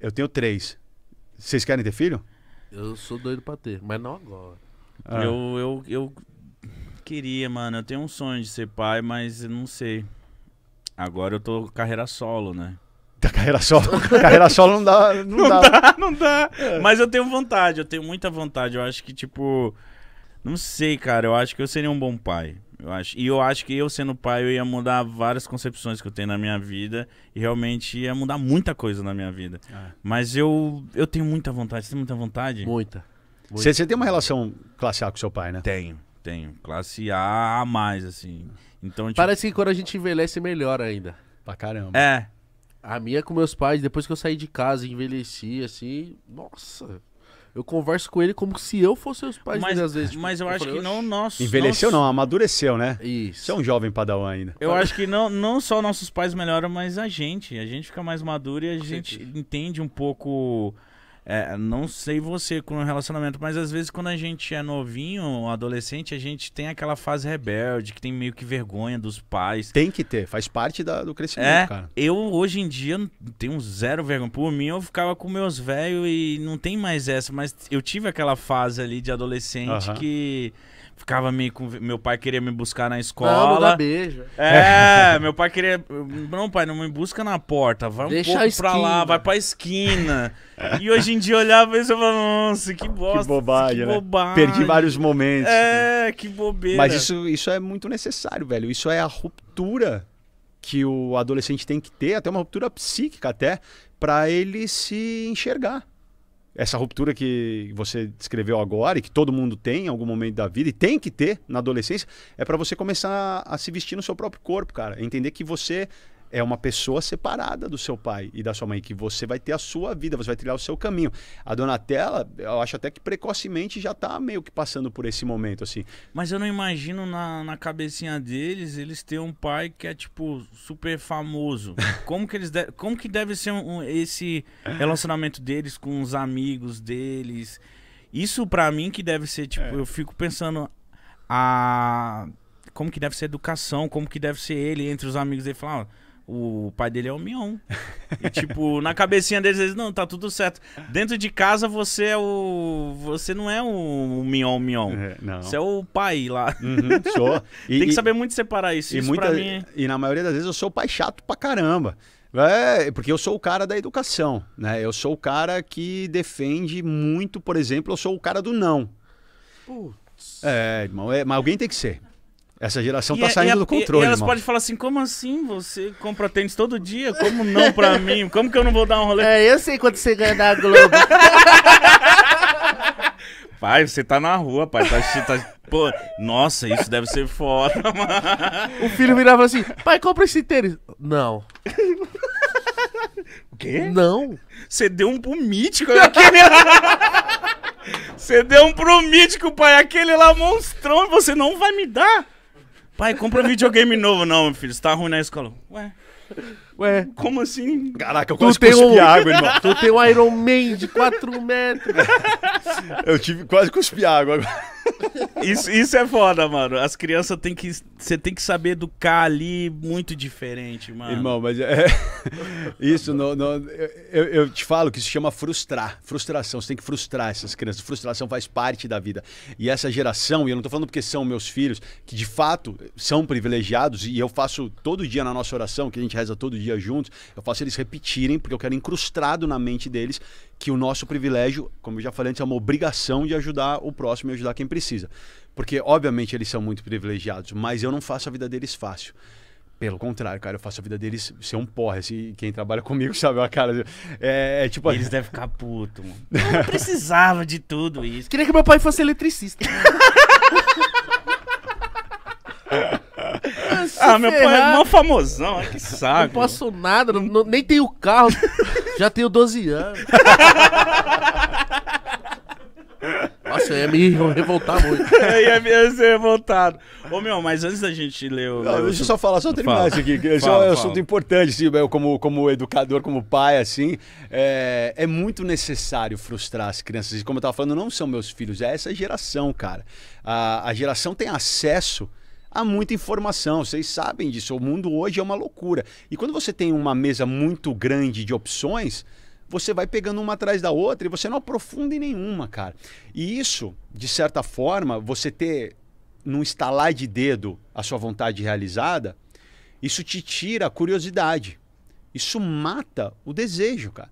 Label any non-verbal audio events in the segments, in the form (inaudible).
Eu tenho três. Vocês querem ter filho? Eu sou doido pra ter, mas não agora. Ah. Eu, eu, eu queria, mano. Eu tenho um sonho de ser pai, mas não sei. Agora eu tô carreira solo, né? Da (laughs) tá carreira solo. carreira solo não dá. Não, não dá. dá. não dá. É. Mas eu tenho vontade, eu tenho muita vontade. Eu acho que, tipo. Não sei, cara. Eu acho que eu seria um bom pai. Eu acho. E eu acho que eu sendo pai, eu ia mudar várias concepções que eu tenho na minha vida. E realmente ia mudar muita coisa na minha vida. Ah. Mas eu, eu tenho muita vontade. Você tem muita vontade? Muita. Você, você tem uma relação classe A com seu pai, né? Tenho, tenho. Classe A a mais, assim. Então, tipo... Parece que quando a gente envelhece, melhor ainda. Pra caramba. É. A minha com meus pais, depois que eu saí de casa e envelheci, assim, nossa, eu converso com ele como se eu fosse os pais mas, dele, às vezes. Tipo, mas eu, eu acho falei, que não nosso. Envelheceu, não, amadureceu, né? Isso. Você é um jovem padawan ainda. Eu acho que não, não só nossos pais melhoram, mas a gente. A gente fica mais maduro e a com gente entende um pouco. É, não sei você com o relacionamento, mas às vezes quando a gente é novinho, adolescente, a gente tem aquela fase rebelde, que tem meio que vergonha dos pais. Tem que ter, faz parte da, do crescimento, é, cara. Eu hoje em dia tenho zero vergonha. Por mim, eu ficava com meus velhos e não tem mais essa, mas eu tive aquela fase ali de adolescente que ficava me com meu pai queria me buscar na escola. Não, não beijo. É, (laughs) meu pai queria, não, pai, não me busca na porta, vai um Deixa pouco pra lá, vai pra esquina. e hoje em dia eu olhava e falava, nossa, que bosta. Que bobagem, que né? Perdi vários momentos. É, né? que bobeira. Mas isso, isso é muito necessário, velho. Isso é a ruptura que o adolescente tem que ter, até uma ruptura psíquica até, para ele se enxergar essa ruptura que você descreveu agora e que todo mundo tem em algum momento da vida e tem que ter na adolescência, é para você começar a se vestir no seu próprio corpo, cara. Entender que você é uma pessoa separada do seu pai e da sua mãe, que você vai ter a sua vida, você vai trilhar o seu caminho. A Donatella, eu acho até que precocemente já está meio que passando por esse momento, assim. Mas eu não imagino na, na cabecinha deles, eles terem um pai que é, tipo, super famoso. (laughs) Como que eles de... como que deve ser um, esse relacionamento deles com os amigos deles? Isso para mim que deve ser, tipo, é. eu fico pensando a como que deve ser a educação, como que deve ser ele entre os amigos dele, falar, o pai dele é o Mion. E, tipo, (laughs) na cabecinha deles, eles, não, tá tudo certo. Dentro de casa você é o. Você não é o, o Mion Mion. É, não. Você é o pai lá. Uhum, (laughs) E, Tem que saber muito separar isso. E, isso muita, mim é e na maioria das vezes eu sou o pai chato pra caramba. É, porque eu sou o cara da educação, né? Eu sou o cara que defende muito, por exemplo, eu sou o cara do não. Putz. É, irmão, é, mas alguém tem que ser. Essa geração está é, saindo é, do controle. E, e elas irmão. podem falar assim: como assim você compra tênis todo dia? Como não pra (laughs) mim? Como que eu não vou dar um rolê? É, eu sei quanto você ganha da Globo. (laughs) Pai, você tá na rua, pai. Tá, tá, pô, nossa, isso deve ser foda, (laughs) mano. O filho virava assim: pai, compra esse tênis. Não. O quê? Não. Você deu um pro mítico. Aquele... você deu um pro mítico, pai. Aquele lá monstrão, você não vai me dar. Pai, compra um videogame novo. Não, meu filho, você tá ruim na escola. Ué. Ué. Como assim? Caraca, eu quase cuspi um... água, (laughs) irmão. Tu tem um Iron Man de 4 metros. eu tive quase cuspi água agora. Isso, isso é foda, mano. As crianças tem que. Você tem que saber educar ali muito diferente, mano. Irmão, mas é. (laughs) Isso, eu, eu te falo que isso chama frustrar. Frustração. Você tem que frustrar essas crianças. Frustração faz parte da vida. E essa geração, e eu não tô falando porque são meus filhos, que de fato são privilegiados, e eu faço todo dia na nossa oração, que a gente reza todo dia juntos, eu faço eles repetirem, porque eu quero incrustado na mente deles que o nosso privilégio, como eu já falei antes, é uma obrigação de ajudar o próximo e ajudar quem precisa. Porque, obviamente, eles são muito privilegiados, mas eu não faço a vida deles fácil. Pelo contrário, cara, eu faço a vida deles ser um porra. Assim, quem trabalha (laughs) comigo sabe a cara. É, é tipo. Eles (laughs) devem ficar puto, mano. Eu não precisava de tudo isso. Queria que meu pai fosse eletricista. ah, ah meu porra pai é mó famosão, olha é que saco. Não posso nada, não, nem tenho carro. (laughs) Já tenho 12 anos. Nossa, ia é me revoltar muito. ia (laughs) é me ser é revoltado. Ô, meu, mas antes da gente ler o. Não, deixa eu só falar, só terminar isso aqui. Que é um assunto importante, assim, eu como, como educador, como pai, assim. É, é muito necessário frustrar as crianças. E como eu tava falando, não são meus filhos, é essa geração, cara. A, a geração tem acesso há muita informação, vocês sabem disso. O mundo hoje é uma loucura. E quando você tem uma mesa muito grande de opções, você vai pegando uma atrás da outra e você não aprofunda em nenhuma, cara. E isso, de certa forma, você ter num estalar de dedo a sua vontade realizada, isso te tira a curiosidade. Isso mata o desejo, cara.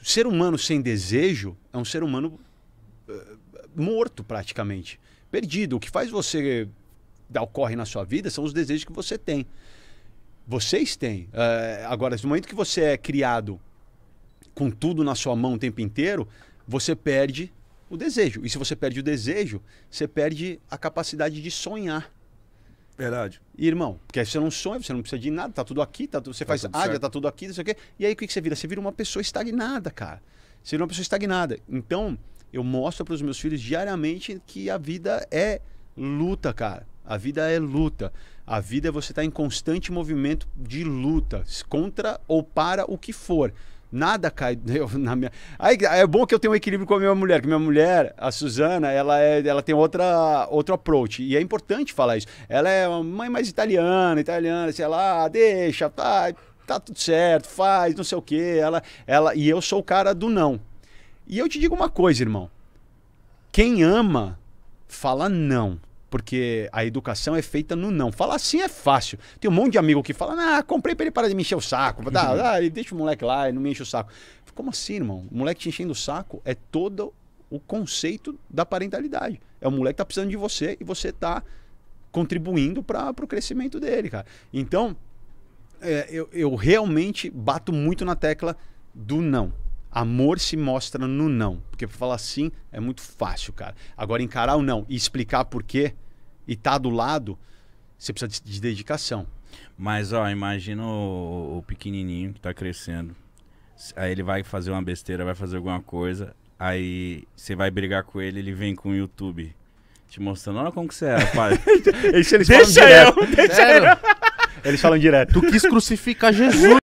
O ser humano sem desejo é um ser humano uh, morto praticamente, perdido. O que faz você dar o corre na sua vida são os desejos que você tem. Vocês têm. Uh, agora, no momento que você é criado com tudo na sua mão o tempo inteiro, você perde o desejo. E se você perde o desejo, você perde a capacidade de sonhar. Verdade. E, irmão, porque aí você não sonha, você não precisa de nada, tá tudo aqui, tá tudo, você tá faz águia, tá tudo aqui, não sei o quê. E aí o que, que você vira? Você vira uma pessoa estagnada, cara. Você vira uma pessoa estagnada. Então, eu mostro para os meus filhos diariamente que a vida é luta, cara. A vida é luta. A vida é você estar tá em constante movimento de luta, contra ou para o que for. Nada cai (laughs) eu, na minha. Aí, é bom que eu tenho um equilíbrio com a minha mulher, que minha mulher, a Suzana, ela, é, ela tem outra, outro approach. E é importante falar isso. Ela é uma mãe mais italiana, italiana, sei lá, deixa, tá, tá tudo certo, faz, não sei o quê. Ela, ela, e eu sou o cara do não. E eu te digo uma coisa, irmão. Quem ama, fala não. Porque a educação é feita no não. Falar assim é fácil. Tem um monte de amigo que fala, ah, comprei para ele parar de me encher o saco. Tá, ah, (laughs) ele deixa o moleque lá, e não me enche o saco. Como assim, irmão? O moleque te enchendo o saco é todo o conceito da parentalidade. É o moleque que tá precisando de você e você tá contribuindo para o crescimento dele, cara. Então, é, eu, eu realmente bato muito na tecla do não. Amor se mostra no não. Porque falar sim é muito fácil, cara. Agora, encarar o não e explicar por quê e estar tá do lado, você precisa de, de dedicação. Mas, ó, imagina o, o, pequenininho que tá crescendo. Aí ele vai fazer uma besteira, vai fazer alguma coisa. Aí você vai brigar com ele, ele vem com o YouTube te mostrando. Olha como que você é, pai. (laughs) deixa eu, direto. deixa Sério? eu. Eles falam direto. Tu quis crucificar Jesus.